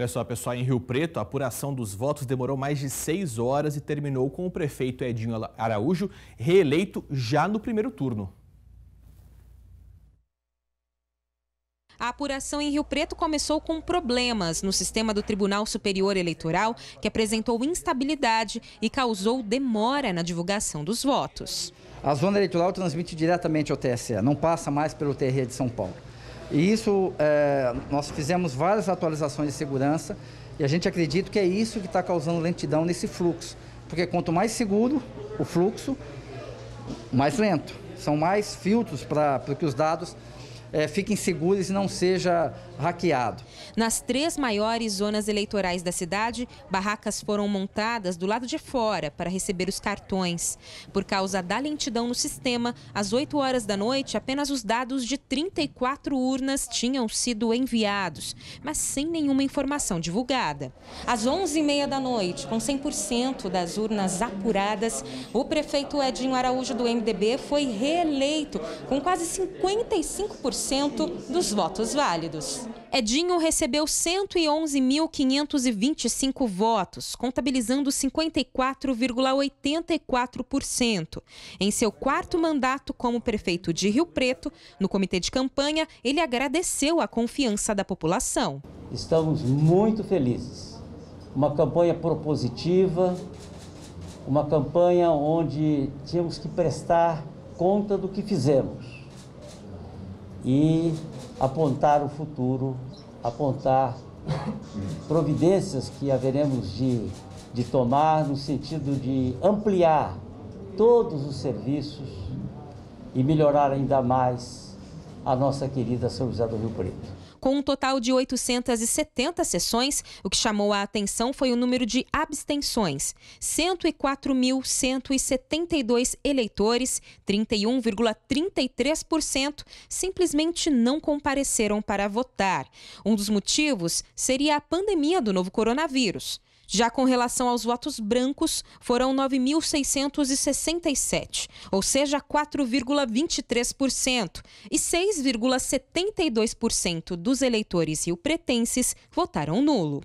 Olha só, pessoal, em Rio Preto, a apuração dos votos demorou mais de seis horas e terminou com o prefeito Edinho Araújo reeleito já no primeiro turno. A apuração em Rio Preto começou com problemas no sistema do Tribunal Superior Eleitoral, que apresentou instabilidade e causou demora na divulgação dos votos. A zona eleitoral transmite diretamente ao TSE, não passa mais pelo TRE de São Paulo. E isso, é, nós fizemos várias atualizações de segurança e a gente acredita que é isso que está causando lentidão nesse fluxo. Porque quanto mais seguro o fluxo, mais lento. São mais filtros para que os dados é, fiquem seguros e não seja hackeado. Nas três maiores zonas eleitorais da cidade, barracas foram montadas do lado de fora para receber os cartões. Por causa da lentidão no sistema, às 8 horas da noite, apenas os dados de 34 urnas tinham sido enviados, mas sem nenhuma informação divulgada. Às 11h30 da noite, com 100% das urnas apuradas, o prefeito Edinho Araújo do MDB foi reeleito com quase 55% 100% dos votos válidos. Edinho recebeu 111.525 votos, contabilizando 54,84%. Em seu quarto mandato como prefeito de Rio Preto, no comitê de campanha, ele agradeceu a confiança da população. Estamos muito felizes. Uma campanha propositiva, uma campanha onde tínhamos que prestar conta do que fizemos e apontar o futuro, apontar providências que haveremos de, de tomar no sentido de ampliar todos os serviços e melhorar ainda mais a nossa querida São José do Rio Preto com um total de 870 sessões, o que chamou a atenção foi o número de abstenções: 104.172 eleitores, 31,33%, simplesmente não compareceram para votar. Um dos motivos seria a pandemia do novo coronavírus. Já com relação aos votos brancos, foram 9.667, ou seja, 4,23%, e 6,72% dos dos eleitores pretenses votaram nulo.